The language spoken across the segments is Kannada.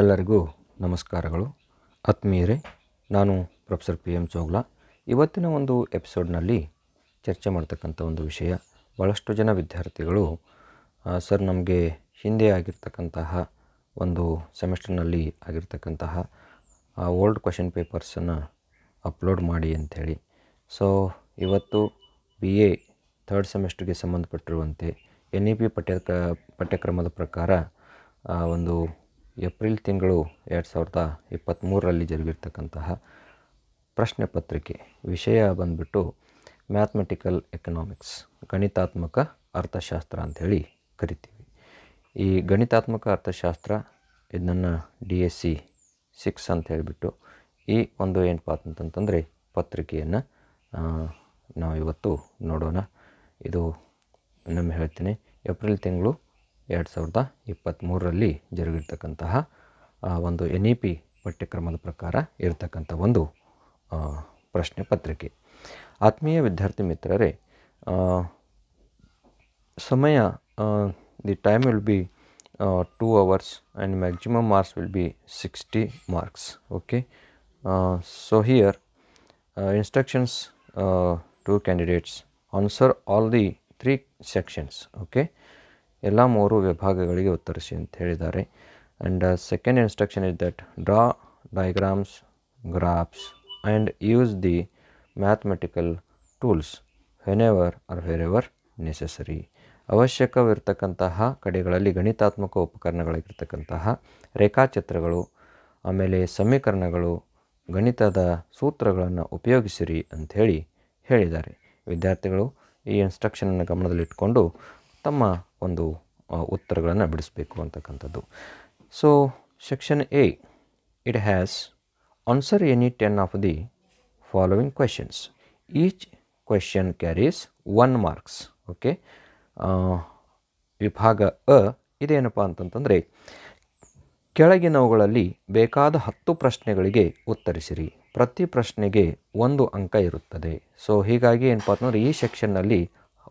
ಎಲ್ಲರಿಗೂ ನಮಸ್ಕಾರಗಳು ಆತ್ಮೀಯರೇ ನಾನು ಪ್ರೊಫೆಸರ್ ಪಿ ಎಮ್ ಚೋಗ್ಲಾ ಇವತ್ತಿನ ಒಂದು ಎಪಿಸೋಡ್ನಲ್ಲಿ ಚರ್ಚೆ ಮಾಡ್ತಕ್ಕಂಥ ಒಂದು ವಿಷಯ ಭಾಳಷ್ಟು ಜನ ವಿದ್ಯಾರ್ಥಿಗಳು ಸರ್ ನಮಗೆ ಹಿಂದೆ ಆಗಿರ್ತಕ್ಕಂತಹ ಒಂದು ಸೆಮಿಸ್ಟರ್ನಲ್ಲಿ ಆಗಿರ್ತಕ್ಕಂತಹ ಓಲ್ಡ್ ಕ್ವಶನ್ ಪೇಪರ್ಸನ್ನು ಅಪ್ಲೋಡ್ ಮಾಡಿ ಅಂಥೇಳಿ ಸೊ ಇವತ್ತು ಬಿ ಎ ಥರ್ಡ್ ಸೆಮಿಸ್ಟರ್ಗೆ ಸಂಬಂಧಪಟ್ಟಿರುವಂತೆ ಎನ್ ಇ ಪಿ ಪಠ್ಯ ಪಠ್ಯಕ್ರಮದ ಪ್ರಕಾರ ಒಂದು ಏಪ್ರಿಲ್ ತಿಂಗಳು ಎರಡು ಸಾವಿರದ ಇಪ್ಪತ್ತ್ಮೂರರಲ್ಲಿ ಜರುಗಿರ್ತಕ್ಕಂತಹ ಪ್ರಶ್ನೆ ಪತ್ರಿಕೆ ವಿಷಯ ಬಂದ್ಬಿಟ್ಟು ಮ್ಯಾಥಮೆಟಿಕಲ್ ಎಕನಾಮಿಕ್ಸ್ ಗಣಿತಾತ್ಮಕ ಅರ್ಥಶಾಸ್ತ್ರ ಅಂಥೇಳಿ ಕರಿತೀವಿ ಈ ಗಣಿತಾತ್ಮಕ ಅರ್ಥಶಾಸ್ತ್ರ ಇದನ್ನು ಡಿ ಎಸ್ ಸಿ ಸಿಕ್ಸ್ ಅಂತ ಹೇಳಿಬಿಟ್ಟು ಈ ಒಂದು ಏನಪ್ಪ ಅಂತಂತಂದರೆ ಪತ್ರಿಕೆಯನ್ನು ನಾವು ಇವತ್ತು ನೋಡೋಣ ಇದು ನಮ್ಮ ಹೇಳ್ತೀನಿ ಏಪ್ರಿಲ್ ತಿಂಗಳು ಎರಡು ಸಾವಿರದ ಇಪ್ಪತ್ತ್ಮೂರರಲ್ಲಿ ಜರುಗಿರ್ತಕ್ಕಂತಹ ಒಂದು ಎನ್ ಇ ಪಿ ಪಠ್ಯಕ್ರಮದ ಪ್ರಕಾರ ಇರತಕ್ಕಂಥ ಒಂದು ಪ್ರಶ್ನೆ ಪತ್ರಿಕೆ ಆತ್ಮೀಯ ವಿದ್ಯಾರ್ಥಿ ಮಿತ್ರರೇ ಸಮಯ the time will be two hours and maximum marks will be sixty marks okay so here instructions to candidates answer all the three sections okay ಎಲ್ಲ ಮೂರು ವಿಭಾಗಗಳಿಗೆ ಉತ್ತರಿಸಿ ಅಂತ ಹೇಳಿದ್ದಾರೆ and second instruction is that draw diagrams graphs and use the mathematical tools whenever or wherever necessary ಅವಶ್ಯಕವಿರ್ತಕ್ಕಂತಹ ಕಡೆಗಳಲ್ಲಿ ಗಣಿತಾತ್ಮಕ ಉಪಕರಣಗಳಾಗಿರ್ತಕ್ಕಂತಹ ರೇಖಾಚಿತ್ರಗಳು ಆಮೇಲೆ ಸಮೀಕರಣಗಳು ಗಣಿತದ ಸೂತ್ರಗಳನ್ನು ಉಪಯೋಗಿಸಿರಿ ಅಂಥೇಳಿ ಹೇಳಿದ್ದಾರೆ ವಿದ್ಯಾರ್ಥಿಗಳು ಈ ಇನ್ಸ್ಟ್ರಕ್ಷನನ್ನು ಗಮನದಲ್ಲಿಟ್ಟುಕೊಂಡು ತಮ್ಮ ಒಂದು ಉತ್ತರಗಳನ್ನು ಬಿಡಿಸಬೇಕು ಅಂತಕ್ಕಂಥದ್ದು so section A it has answer any ten of the following questions each question carries one marks okay ವಿಭಾಗ ಅ ಇದೇನಪ್ಪ ಅಂತಂತಂದರೆ ಕೆಳಗಿನವುಗಳಲ್ಲಿ ಬೇಕಾದ ಹತ್ತು ಪ್ರಶ್ನೆಗಳಿಗೆ ಉತ್ತರಿಸಿರಿ ಪ್ರತಿ ಪ್ರಶ್ನೆಗೆ ಒಂದು ಅಂಕ ಇರುತ್ತದೆ ಸೊ ಹೀಗಾಗಿ ಏನಪ್ಪ ಅಂತಂದರೆ ಈ ಸೆಕ್ಷನ್ನಲ್ಲಿ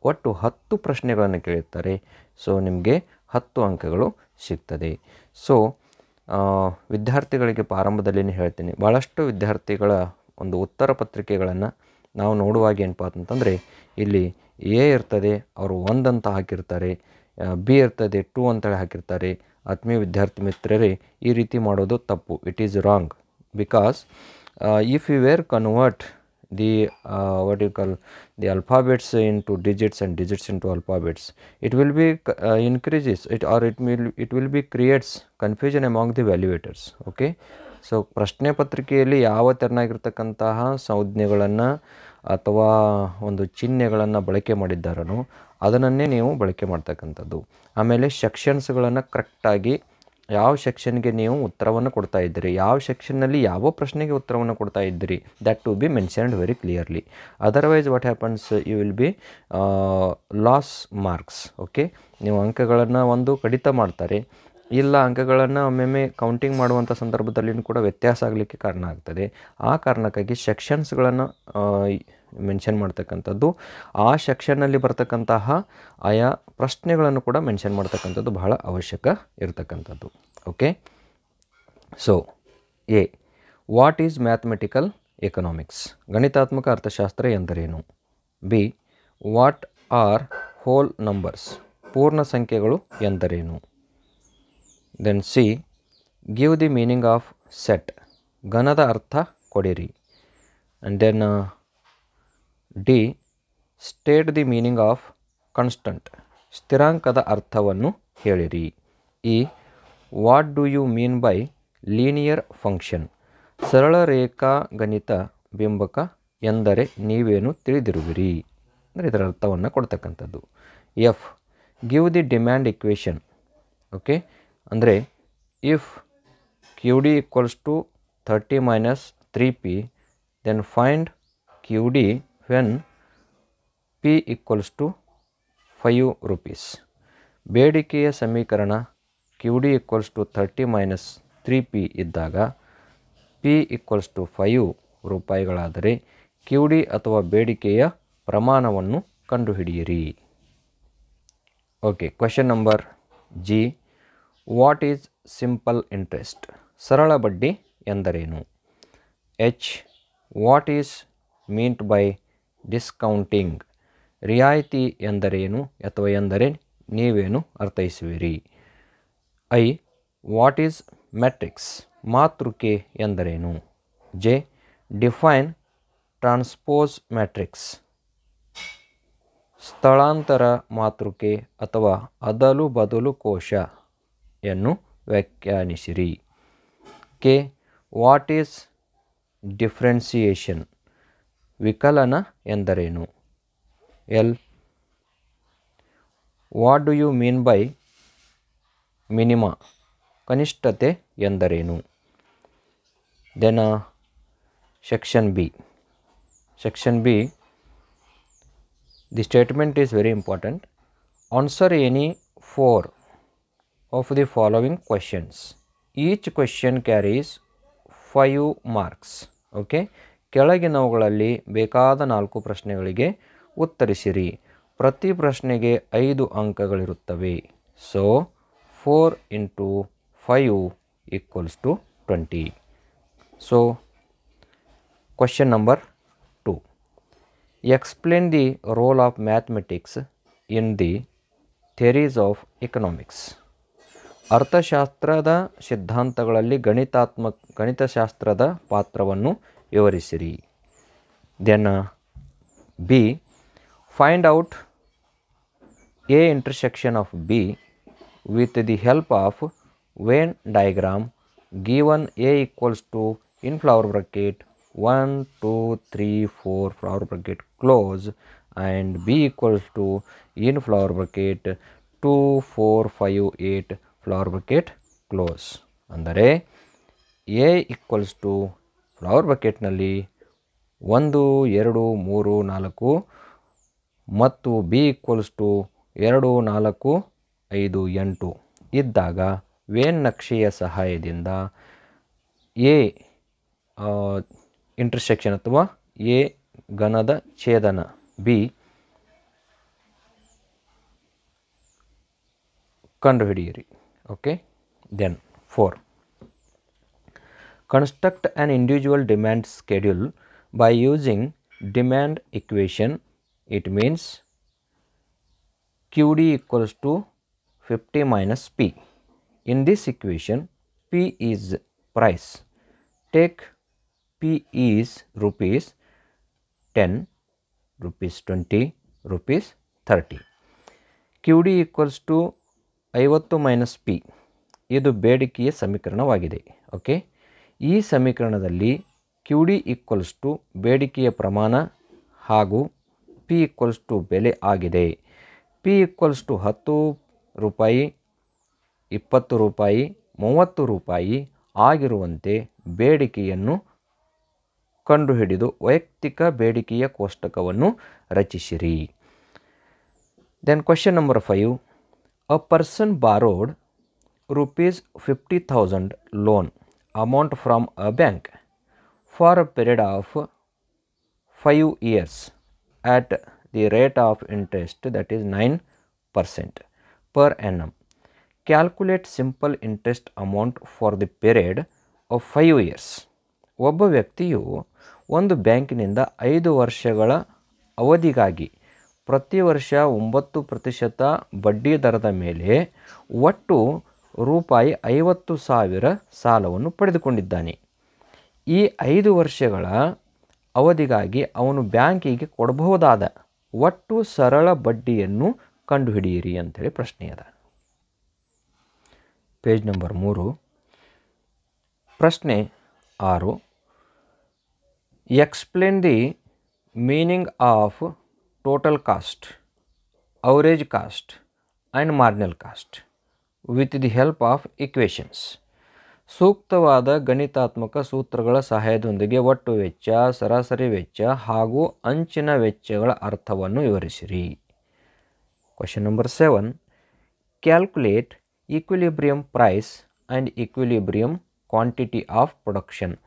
ಒಟ್ಟು ಹತ್ತು ಪ್ರಶ್ನೆಗಳನ್ನು ಕೇಳಿರ್ತಾರೆ ಸೊ ನಿಮಗೆ ಹತ್ತು ಅಂಕಗಳು ಸಿಗ್ತದೆ ಸೊ ವಿದ್ಯಾರ್ಥಿಗಳಿಗೆ ಪ್ರಾರಂಭದಲ್ಲಿ ಹೇಳ್ತೀನಿ ಭಾಳಷ್ಟು ವಿದ್ಯಾರ್ಥಿಗಳ ಒಂದು ಉತ್ತರ ಪತ್ರಿಕೆಗಳನ್ನು ನಾವು ನೋಡುವಾಗ ಏನಪ್ಪಾ ಅಂತಂದರೆ ಇಲ್ಲಿ ಎ ಇರ್ತದೆ ಅವರು ಅಂತ ಹಾಕಿರ್ತಾರೆ ಬಿ ಇರ್ತದೆ ಟೂ ಅಂತೇಳಿ ಹಾಕಿರ್ತಾರೆ ಆತ್ಮೀಯ ವಿದ್ಯಾರ್ಥಿ ಮಿತ್ರರೇ ಈ ರೀತಿ ಮಾಡೋದು ತಪ್ಪು it is wrong because if you were convert the uh, what you call the alphabets into digits and digits into alphabets it will be uh, increases it or it will it will be creates confusion among the evaluators okay so ಪ್ರಶ್ನೆ ಪತ್ರಿಕೆಯಲ್ಲಿ ಯಾವ ತೆರನಾಗಿರ್ತಕ್ಕಂತಹ ಸಂಜ್ಞೆಗಳನ್ನು ಅಥವಾ ಒಂದು ಚಿಹ್ನೆಗಳನ್ನು ಬಳಕೆ ಮಾಡಿದ್ದಾರನೋ ಅದನ್ನೇ ನೀವು ಬಳಕೆ ಮಾಡ್ತಕ್ಕಂಥದ್ದು ಆಮೇಲೆ ಸೆಕ್ಷನ್ಸ್ಗಳನ್ನು ಕರೆಕ್ಟಾಗಿ ಯಾವ ಸೆಕ್ಷನ್ಗೆ ನೀವು ಉತ್ತರವನ್ನು ಕೊಡ್ತಾ ಇದ್ದೀರಿ ಯಾವ ಸೆಕ್ಷನ್ನಲ್ಲಿ ಯಾವ ಪ್ರಶ್ನೆಗೆ ಉತ್ತರವನ್ನು ಕೊಡ್ತಾ ಇದ್ದೀರಿ that to be mentioned very clearly otherwise what happens you will be loss marks okay ನೀವು ಅಂಕಗಳನ್ನು ಒಂದು ಕಡಿತ ಮಾಡ್ತಾರೆ ಇಲ್ಲ ಅಂಕಗಳನ್ನು ಒಮ್ಮೊಮ್ಮೆ ಕೌಂಟಿಂಗ್ ಮಾಡುವಂಥ ಸಂದರ್ಭದಲ್ಲಿಯೂ ಕೂಡ ವ್ಯತ್ಯಾಸ ಆಗಲಿಕ್ಕೆ ಕಾರಣ ಆಗ್ತದೆ ಆ ಕಾರಣಕ್ಕಾಗಿ ಸೆಕ್ಷನ್ಸ್ಗಳನ್ನು ಮೆನ್ಷನ್ ಮಾಡ್ತಕ್ಕಂಥದ್ದು ಆ ಸೆಕ್ಷನ್ನಲ್ಲಿ ಬರ್ತಕ್ಕಂತಹ ಆಯಾ ಪ್ರಶ್ನೆಗಳನ್ನು ಕೂಡ ಮೆನ್ಷನ್ ಮಾಡ್ತಕ್ಕಂಥದ್ದು ಬಹಳ ಅವಶ್ಯಕ ಇರತಕ್ಕಂಥದ್ದು okay so A what is mathematical economics ಗಣಿತಾತ್ಮಕ ಅರ್ಥಶಾಸ್ತ್ರ ಎಂದರೇನು B what are whole numbers ಪೂರ್ಣ ಸಂಖ್ಯೆಗಳು ಎಂದರೇನು then C give the meaning of set ಘನದ ಅರ್ಥ ಕೊಡಿರಿ and then D state the meaning of constant ಸ್ಥಿರಾಂಕದ ಅರ್ಥವನ್ನು ಹೇಳಿರಿ E what do you mean by linear function ಸರಳ ರೇಖಾ ಗಣಿತ ಬಿಂಬಕ ಎಂದರೆ ನೀವೇನು ತಿಳಿದಿರುವಿರಿ ಅಂದರೆ ಇದರ ಅರ್ಥವನ್ನು ಕೊಡ್ತಕ್ಕಂಥದ್ದು F give the demand equation okay ಅಂದರೆ if Q D equals to thirty minus three P then find Q D when P equals to five rupees ಬೇಡಿಕೆಯ ಸಮೀಕರಣ Q D equals to thirty minus three P ಇದ್ದಾಗ ಪಿ ಈಕ್ವಲ್ಸ್ ಟು ಫೈವ್ ರೂಪಾಯಿಗಳಾದರೆ ಕ್ಯೂ ಡಿ ಅಥವಾ ಬೇಡಿಕೆಯ ಪ್ರಮಾಣವನ್ನು ಕಂಡುಹಿಡಿಯಿರಿ okay question number G what is simple interest ಸರಳ ಬಡ್ಡಿ ಎಂದರೇನು H what is meant by discounting ರಿಯಾಯಿತಿ ಎಂದರೇನು ಅಥವಾ ಎಂದರೆ ನೀವೇನು ಅರ್ಥೈಸುವಿರಿ ಐ ವಾಟ್ ಈಸ್ ಮ್ಯಾಟ್ರಿಕ್ಸ್ ಮಾತೃಕೆ ಎಂದರೇನು ಜೆ ಡಿಫೈನ್ ಟ್ರಾನ್ಸ್ಪೋಸ್ ಮ್ಯಾಟ್ರಿಕ್ಸ್ ಸ್ಥಳಾಂತರ ಮಾತೃಕೆ ಅಥವಾ ಅದಲು ಬದಲು ಕೋಶ ಯನ್ನು ವ್ಯಾಖ್ಯಾನಿಸಿರಿ ಕೆ ವಾಟ್ ಈಸ್ ಡಿಫ್ರೆನ್ಸಿಯೇಷನ್ ವಿಕಲನ ಎಂದರೇನು L what do you mean by minima ಕನಿಷ್ಠತೆ ಎಂದರೇನು then section B section B the statement is very important answer any four of the following questions. Each question carries five marks okay ಕೆಳಗಿನವುಗಳಲ್ಲಿ ಬೇಕಾದ ನಾಲ್ಕು ಪ್ರಶ್ನೆಗಳಿಗೆ ಉತ್ತರಿಸಿರಿ ಪ್ರತಿ ಪ್ರಶ್ನೆಗೆ ಐದು ಅಂಕಗಳಿರುತ್ತವೆ so four into five equals to twenty so question number two explain the role of mathematics in the ಥೆರೀಸ್ of economics ಅರ್ಥಶಾಸ್ತ್ರದ ಸಿದ್ಧಾಂತಗಳಲ್ಲಿ ಗಣಿತಾತ್ಮ ಗಣಿತಶಾಸ್ತ್ರದ ಪಾತ್ರವನ್ನು ವಿವರಿಸಿರಿ then B find out A intersection of B with the help of Venn diagram given A equals to in flower bracket one two three four flower bracket close and B equals to in flower bracket two four five eight flower bracket close ಅಂದರೆ ಎ ಈಕ್ವಲ್ಸ್ ಟು ಫ್ಲವರ್ ಬಕೆಟ್ನಲ್ಲಿ ಒಂದು ಎರಡು ಮೂರು ನಾಲ್ಕು ಮತ್ತು ಬಿ ಈಕ್ವಲ್ಸ್ ಟು ಎರಡು ನಾಲ್ಕು ಐದು ಎಂಟು ಇದ್ದಾಗ ವೇನ್ ನಕ್ಷೆಯ ಸಹಾಯದಿಂದ ಎ ಇಂಟರ್ಸೆಕ್ಷನ್ ಅಥವಾ ಎ ಘನದ ಛೇದನ ಬಿ ಕಂಡುಹಿಡಿಯಿರಿ okay then 4 construct an individual demand schedule by using demand equation it means qd equals to 50 minus p in this equation p is price take p is rupees 10 rupees 20 rupees 30 qd equals to ಐವತ್ತು ಮೈನಸ್ ಪಿ ಇದು ಬೇಡಿಕೆಯ ಸಮೀಕರಣವಾಗಿದೆ ಓಕೆ ಈ ಸಮೀಕರಣದಲ್ಲಿ ಕ್ಯೂ ಡಿ ಈಕ್ವಲ್ಸ್ ಟು ಬೇಡಿಕೆಯ ಪ್ರಮಾಣ ಹಾಗೂ ಪಿ ಈಕ್ವಲ್ಸ್ ಟು ಬೆಲೆ ಆಗಿದೆ ಪಿ ಈಕ್ವಲ್ಸ್ ಟು ಹತ್ತು ರೂಪಾಯಿ ಇಪ್ಪತ್ತು ರೂಪಾಯಿ ಮೂವತ್ತು ರೂಪಾಯಿ ಆಗಿರುವಂತೆ ಬೇಡಿಕೆಯನ್ನು ಕಂಡುಹಿಡಿದು ವೈಯಕ್ತಿಕ ಬೇಡಿಕೆಯ ಕೋಷ್ಟಕವನ್ನು ರಚಿಸಿರಿ then question number five A person borrowed rupees 50000 loan amount from a bank for a period of 5 years at the rate of interest that is 9% per annum. Calculate simple interest amount for the period of 5 years. ಒಬ್ಬ ವ್ಯಕ್ತಿಯು ಒಂದು ಬ್ಯಾಂಕಿನಿಂದ ಐದು ವರ್ಷಗಳ ಅವಧಿಗಾಗಿ ಪ್ರತಿ ವರ್ಷ ಒಂಬತ್ತು ಪ್ರತಿಶತ ಬಡ್ಡಿ ದರದ ಮೇಲೆ ಒಟ್ಟು ರೂಪಾಯಿ ಐವತ್ತು ಸಾವಿರ ಸಾಲವನ್ನು ಪಡೆದುಕೊಂಡಿದ್ದಾನೆ ಈ ಐದು ವರ್ಷಗಳ ಅವಧಿಗಾಗಿ ಅವನು ಬ್ಯಾಂಕಿಗೆ ಕೊಡಬಹುದಾದ ಒಟ್ಟು ಸರಳ ಬಡ್ಡಿಯನ್ನು ಕಂಡುಹಿಡಿಯಿರಿ ಅಂಥೇಳಿ ಪ್ರಶ್ನೆ ಅದ ಪೇಜ್ ನಂಬರ್ ಮೂರು ಪ್ರಶ್ನೆ ಆರು explain the meaning of total cost average cost and marginal cost with the help of equations. ಸೂಕ್ತವಾದ ಗಣಿತಾತ್ಮಕ ಸೂತ್ರಗಳ ಸಹಾಯದೊಂದಿಗೆ ಒಟ್ಟು ವೆಚ್ಚ ಸರಾಸರಿ ವೆಚ್ಚ ಹಾಗೂ ಅಂಚಿನ ವೆಚ್ಚಗಳ ಅರ್ಥವನ್ನು ವಿವರಿಸಿರಿ question number seven calculate equilibrium price and equilibrium quantity of production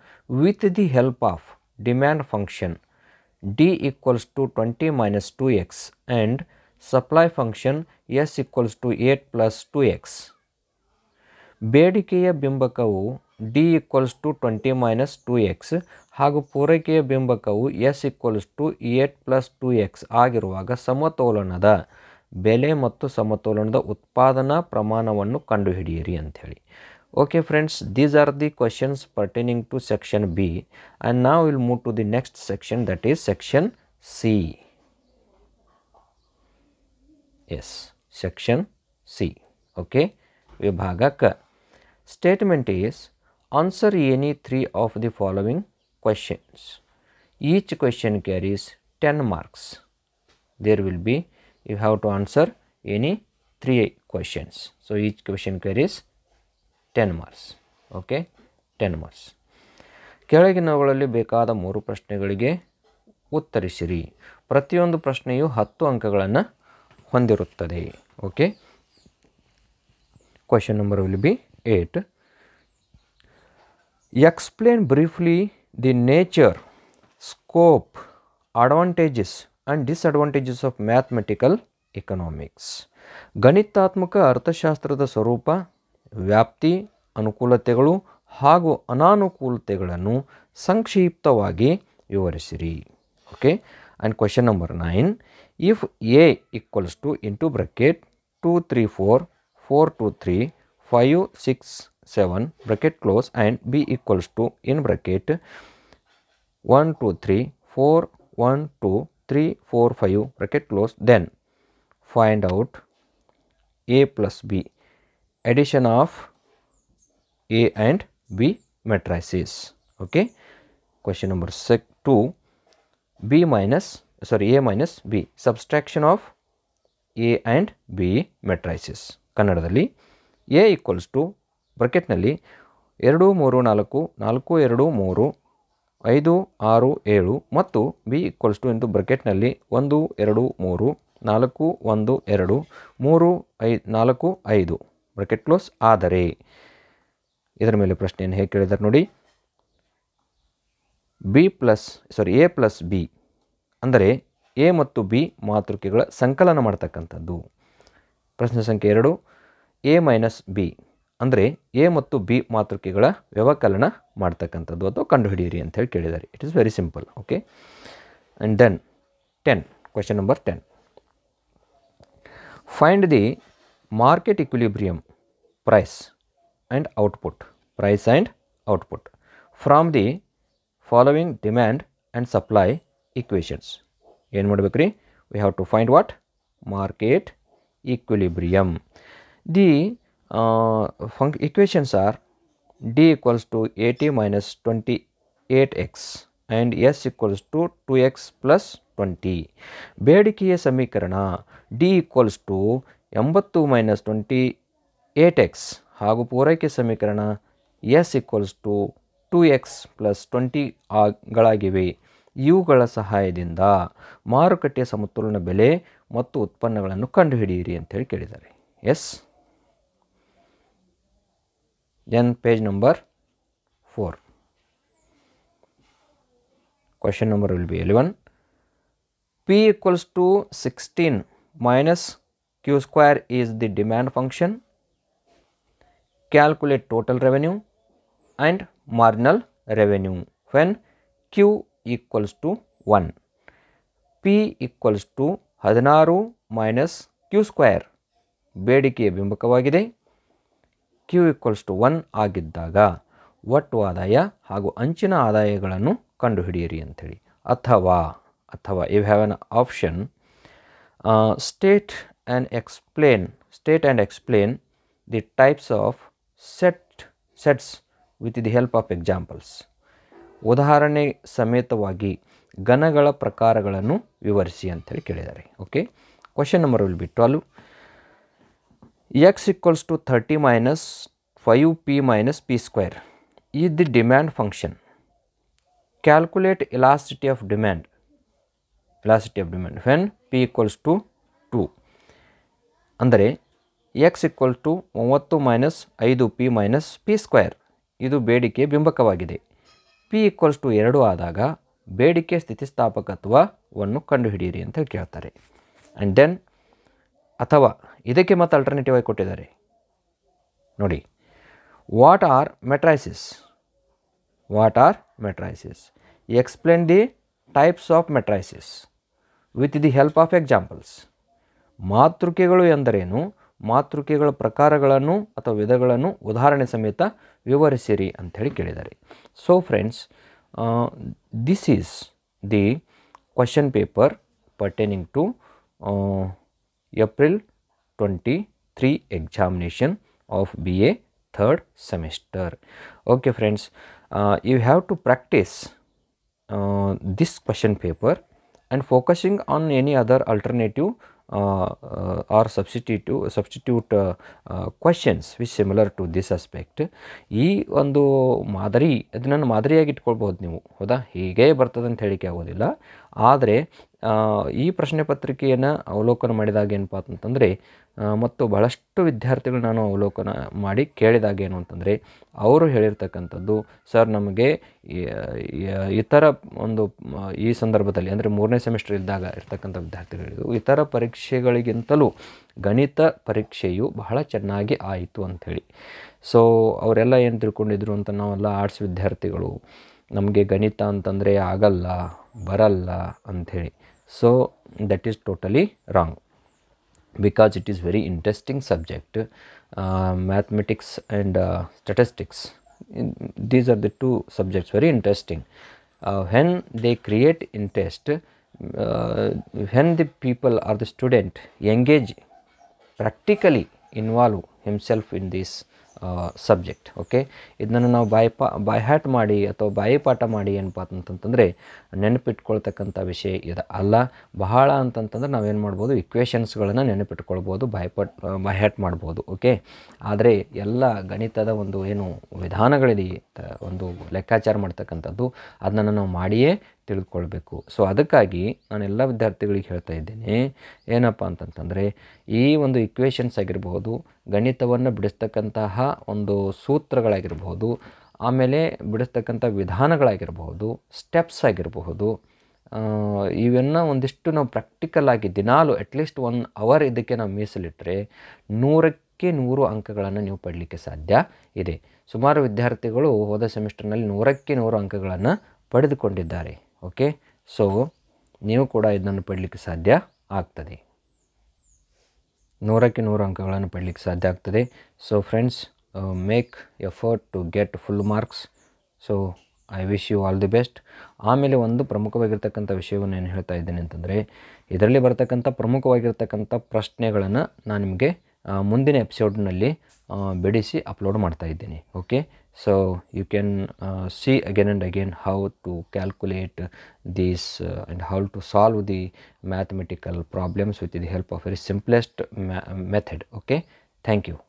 with the help of demand function d equals to 20 minus 2x and supply function s equals to 8 plus 2x. ಬೇಡಿಕೆಯ ಬಿಂಬಕವು D equals to twenty minus two X ಹಾಗೂ ಪೂರೈಕೆಯ ಬಿಂಬಕವು S equals to eight plus two X ಆಗಿರುವಾಗ ಸಮತೋಲನದ ಬೆಲೆ ಮತ್ತು ಸಮತೋಲನದ ಉತ್ಪಾದನಾ ಪ್ರಮಾಣವನ್ನು ಕಂಡುಹಿಡಿಯಿರಿ ಅಂಥೇಳಿ okay friends these are the questions pertaining to section b and now we'll move to the next section that is section c yes section c okay vibhagaka statement is answer any three of the following questions each question carries 10 marks there will be you have to answer any three questions so each question carries ten marks okay ten marks ಕೆಳಗಿನವುಗಳಲ್ಲಿ ಬೇಕಾದ ಮೂರು ಪ್ರಶ್ನೆಗಳಿಗೆ ಉತ್ತರಿಸಿರಿ ಪ್ರತಿಯೊಂದು ಪ್ರಶ್ನೆಯು ಹತ್ತು ಅಂಕಗಳನ್ನು ಹೊಂದಿರುತ್ತದೆ okay question number will be eight explain briefly the nature scope advantages and disadvantages of mathematical economics ಗಣಿತಾತ್ಮಕ ಅರ್ಥಶಾಸ್ತ್ರದ ಸ್ವರೂಪ ವ್ಯಾಪ್ತಿ ಅನುಕೂಲತೆಗಳು ಹಾಗೂ ಅನಾನುಕೂಲತೆಗಳನ್ನು ಸಂಕ್ಷಿಪ್ತವಾಗಿ ವಿವರಿಸಿರಿ okay and question number nine if A equals to in to bracket two three four four two three five six seven bracket close and B equals to in bracket one two three four one two three four five bracket close then find out A plus B addition of A and B matrices okay question number number two B minus sorry A minus B subtraction of A and B matrices ಕನ್ನಡದಲ್ಲಿ ಎ ಇಕ್ವಲ್ಸ್ ಟು ಬ್ರಕೆಟ್ನಲ್ಲಿ ಎರಡು ಮೂರು ನಾಲ್ಕು ನಾಲ್ಕು ಎರಡು ಮೂರು ಐದು ಆರು ಏಳು ಮತ್ತು ಬಿ ಇಕ್ವಲ್ಸ್ ಟು ಎಂದು ಬ್ರಕೆಟ್ನಲ್ಲಿ ಒಂದು ಎರಡು ಮೂರು ನಾಲ್ಕು ಒಂದು ಎರಡು ಮೂರು ಐ ನಾಲ್ಕು ಐದು ಬ್ರಾಕೆಟ್ ಕ್ಲೋಸ್ ಆದರೆ ಇದರ ಮೇಲೆ ಪ್ರಶ್ನೆಯನ್ನು ಹೇಗೆ ಕೇಳಿದ್ದಾರೆ ನೋಡಿ B plus sorry A plus B ಅಂದರೆ ಎ ಮತ್ತು ಬಿ ಮಾತೃಕೆಗಳ ಸಂಕಲನ ಮಾಡ್ತಕ್ಕಂಥದ್ದು ಪ್ರಶ್ನೆ ಸಂಖ್ಯೆ ಎರಡು ಎ ಮೈನಸ್ ಬಿ ಅಂದರೆ ಎ ಮತ್ತು ಬಿ ಮಾತೃಕೆಗಳ ವ್ಯವಕಲನ ಮಾಡ್ತಕ್ಕಂಥದ್ದು ಅಥವಾ ಕಂಡುಹಿಡಿಯಿರಿ ಅಂತ ಹೇಳಿ ಕೇಳಿದ್ದಾರೆ it is very simple okay and then ten question number ten find the market equilibrium price and output price and output from the following demand and supply equations In ಮಾಡಬೇಕ್ರಿ we have to find what market equilibrium the uh, equations are d equals to 80 minus 28x and s equals to 2x plus 20 ಬೇಡಿಕೆಯ ಸಮೀಕರಣ d equals to ಎಂಬತ್ತು ಮೈನಸ್ ಏಟ್ ಎಕ್ಸ್ ಹಾಗೂ ಪೂರೈಕೆ ಸಮೀಕರಣ S equals to two X plus twenty ಆಗಳಾಗಿವೆ ಇವುಗಳ ಸಹಾಯದಿಂದ ಮಾರುಕಟ್ಟೆಯ ಸಮತೋಲನ ಬೆಲೆ ಮತ್ತು ಉತ್ಪನ್ನಗಳನ್ನು ಕಂಡುಹಿಡಿಯಿರಿ ಅಂತೇಳಿ ಕೇಳಿದ್ದಾರೆ S N page number four question number will be eleven P equals to sixteen minus Q square is the demand function calculate total revenue and marginal revenue when Q equals to 1. P equals to ಹದಿನಾರು ಮೈನಸ್ ಕ್ಯೂ ಸ್ಕ್ವಯರ್ ಬೇಡಿಕೆಯ ಬಿಂಬಕವಾಗಿದೆ ಕ್ಯೂ ಈಕ್ವಲ್ಸ್ ಟು ಒನ್ ಆಗಿದ್ದಾಗ ಒಟ್ಟು ಆದಾಯ ಹಾಗೂ ಅಂಚಿನ ಆದಾಯಗಳನ್ನು ಕಂಡುಹಿಡಿಯಿರಿ ಅಂಥೇಳಿ ಅಥವಾ ಅಥವಾ you have an option state and explain state and explain the types of set sets with the help of examples ಉದಾಹರಣೆ ಸಮೇತವಾಗಿ ಘನಗಳ ಪ್ರಕಾರಗಳನ್ನು ವಿವರಿಸಿ ಅಂತೇಳಿ ಕೇಳಿದ್ದಾರೆ okay question number will be twelve X equals to thirty minus five P minus P square ಈ the demand function calculate elasticity of demand elasticity of demand when P equals to two ಅಂದರೆ ಎಕ್ಸ್ ಈಕ್ವಲ್ ಟು ಮೂವತ್ತು ಮೈನಸ್ ಐದು ಪಿ ಮೈನಸ್ ಪಿ ಸ್ಕ್ವೇರ್ ಇದು ಬೇಡಿಕೆ ಬಿಂಬಕವಾಗಿದೆ ಪಿ ಈಕ್ವಲ್ಸ್ ಟು ಎರಡು ಆದಾಗ ಬೇಡಿಕೆ ಸ್ಥಿತಿಸ್ಥಾಪಕತ್ವವನ್ನು ಕಂಡುಹಿಡಿಯಿರಿ ಅಂತ ಕೇಳ್ತಾರೆ ಆ್ಯಂಡ್ ದೆನ್ ಅಥವಾ ಇದಕ್ಕೆ ಮತ್ತೆ ಅಲ್ಟರ್ನೇಟಿವ್ ಆಗಿ ಕೊಟ್ಟಿದ್ದಾರೆ ನೋಡಿ what are matrices what are matrices explain the types of matrices with the help of examples ಮಾತೃಕೆಗಳು ಎಂದರೇನು ಮಾತೃಕೆಗಳ ಪ್ರಕಾರಗಳನ್ನು ಅಥವಾ ವಿಧಗಳನ್ನು ಉದಾಹರಣೆ ಸಮೇತ ವಿವರಿಸಿರಿ ಅಂಥೇಳಿ ಕೇಳಿದ್ದಾರೆ so friends this is the question paper pertaining to April twenty three examination of B A third semester okay friends you have to practise this question paper and focusing on any other alternative or substitute substitute questions which similar to this aspect ಈ ಒಂದು ಮಾದರಿ ಅದನ್ನು ಮಾದರಿಯಾಗಿ ಇಟ್ಕೊಳ್ಬೋದು ನೀವು ಹೌದಾ ಹೀಗೆ ಬರ್ತದಂತ ಹೇಳಿಕೆ ಆಗೋದಿಲ್ಲ ಆದರೆ ಈ ಪ್ರಶ್ನೆ ಪತ್ರಿಕೆಯನ್ನು ಅವಲೋಕನ ಮಾಡಿದಾಗ ಏನಪ್ಪ ಅಂತಂದರೆ ಮತ್ತು ಬಹಳಷ್ಟು ವಿದ್ಯಾರ್ಥಿಗಳು ನಾನು ಅವಲೋಕನ ಮಾಡಿ ಕೇಳಿದಾಗ ಏನು ಅಂತಂದರೆ ಅವರು ಹೇಳಿರ್ತಕ್ಕಂಥದ್ದು ಸರ್ ನಮಗೆ ಇತರ ಒಂದು ಈ ಸಂದರ್ಭದಲ್ಲಿ ಅಂದರೆ ಮೂರನೇ ಸೆಮಿಸ್ಟರ್ ಇದ್ದಾಗ ಇರ್ತಕ್ಕಂಥ ವಿದ್ಯಾರ್ಥಿಗಳು ಇತರ ಪರೀಕ್ಷೆಗಳಿಗಿಂತಲೂ ಗಣಿತ ಪರೀಕ್ಷೆಯು ಬಹಳ ಚೆನ್ನಾಗಿ ಆಯಿತು ಅಂಥೇಳಿ ಸೊ ಅವರೆಲ್ಲ ಏನು ತಿಳ್ಕೊಂಡಿದ್ರು ಅಂತ ನಾವೆಲ್ಲ ಆರ್ಟ್ಸ್ ವಿದ್ಯಾರ್ಥಿಗಳು ನಮಗೆ ಗಣಿತ ಅಂತಂದರೆ ಆಗಲ್ಲ ಬರಲ್ಲ ಅಂಥೇಳಿ so that is totally wrong because it is very interesting subject mathematics and statistics these are the two subjects very interesting hence they create interest hence the people or the student engage practically involve himself in this subject okay ಇದನ್ನು ನಾವು ಬಾಯ್ ಪಾ ಬಾಯ್ ಹ್ಯಾಟ್ ಮಾಡಿ ಅಥವಾ ಬಾಯಿ ಪಾಠ ಮಾಡಿ ಏನಪ್ಪ ಅಂತಂತಂದರೆ ನೆನಪಿಟ್ಕೊಳ್ತಕ್ಕಂಥ ವಿಷಯ ಇದು ಅಲ್ಲ ಬಹಳ ಅಂತಂತಂದ್ರೆ ನಾವೇನು ಮಾಡ್ಬೋದು ಇಕ್ವೇಷನ್ಸ್ಗಳನ್ನು ನೆನಪಿಟ್ಕೊಳ್ಬೋದು ಬಾಯ್ ಪಾಟ್ ಬಾಯ್ ಹ್ಯಾಟ್ ಮಾಡ್ಬೋದು ಓಕೆ ಆದರೆ ಎಲ್ಲ ಗಣಿತದ ಒಂದು ಏನು ವಿಧಾನಗಳಿದೆಯೇ ಒಂದು ಲೆಕ್ಕಾಚಾರ ಮಾಡ್ತಕ್ಕಂಥದ್ದು ಅದನ್ನು ನಾವು ಮಾಡಿಯೇ ತಿಳಿದುಕೊಳ್ಬೇಕು ಸೊ ಅದಕ್ಕಾಗಿ ನಾನು ಎಲ್ಲ ವಿದ್ಯಾರ್ಥಿಗಳಿಗೆ ಹೇಳ್ತಾ ಇದ್ದೀನಿ ಏನಪ್ಪ ಅಂತಂತಂದರೆ ಈ ಒಂದು ಇಕ್ವೇಷನ್ಸ್ ಆಗಿರಬಹುದು ಗಣಿತವನ್ನು ಬಿಡಿಸ್ತಕ್ಕಂತಹ ಒಂದು ಸೂತ್ರಗಳಾಗಿರ್ಬೋದು ಆಮೇಲೆ ಬಿಡಿಸ್ತಕ್ಕಂಥ ವಿಧಾನಗಳಾಗಿರಬಹುದು ಸ್ಟೆಪ್ಸ್ ಆಗಿರಬಹುದು ಇವೆಲ್ಲ ಒಂದಿಷ್ಟು ನಾವು ಪ್ರಾಕ್ಟಿಕಲ್ ಆಗಿ ದಿನಾಲು ಅಟ್ಲೀಸ್ಟ್ ಒನ್ ಅವರ್ ಇದಕ್ಕೆ ನಾವು ಮೀಸಲಿಟ್ಟರೆ ನೂರಕ್ಕೆ ನೂರು ಅಂಕಗಳನ್ನು ನೀವು ಪಡಲಿಕ್ಕೆ ಸಾಧ್ಯ ಇದೆ ಸುಮಾರು ವಿದ್ಯಾರ್ಥಿಗಳು ಹೋದ ಸೆಮಿಸ್ಟರ್ನಲ್ಲಿ ನೂರಕ್ಕೆ ನೂರು ಅಂಕಗಳನ್ನು ಪಡೆದುಕೊಂಡಿದ್ದಾರೆ ಓಕೆ ಸೊ ನೀವು ಕೂಡ ಇದನ್ನು ಪಡಲಿಕ್ಕೆ ಸಾಧ್ಯ ಆಗ್ತದೆ ನೂರಕ್ಕೆ ನೂರು ಅಂಕಗಳನ್ನು ಪಡಲಿಕ್ಕೆ ಸಾಧ್ಯ ಆಗ್ತದೆ so friends make effort to get full marks so I wish you all the best ಆಮೇಲೆ ಒಂದು ಪ್ರಮುಖವಾಗಿರ್ತಕ್ಕಂಥ ವಿಷಯವನ್ನು ಏನು ಹೇಳ್ತಾ ಇದ್ದೇನೆ ಅಂತಂದರೆ ಇದರಲ್ಲಿ ಬರ್ತಕ್ಕಂಥ ಪ್ರಮುಖವಾಗಿರ್ತಕ್ಕಂಥ ಪ್ರಶ್ನೆಗಳನ್ನು ನಾನು ನಿಮಗೆ ಮುಂದಿನ ಎಪಿಸೋಡ್ನಲ್ಲಿ ಬಿಡಿಸಿ ಅಪ್ಲೋಡ್ ಮಾಡ್ತಾ ಇದ್ದೀನಿ okay so you can uh, see again and again how to calculate these uh, and how to solve the mathematical problems with the help of very simplest method okay thank you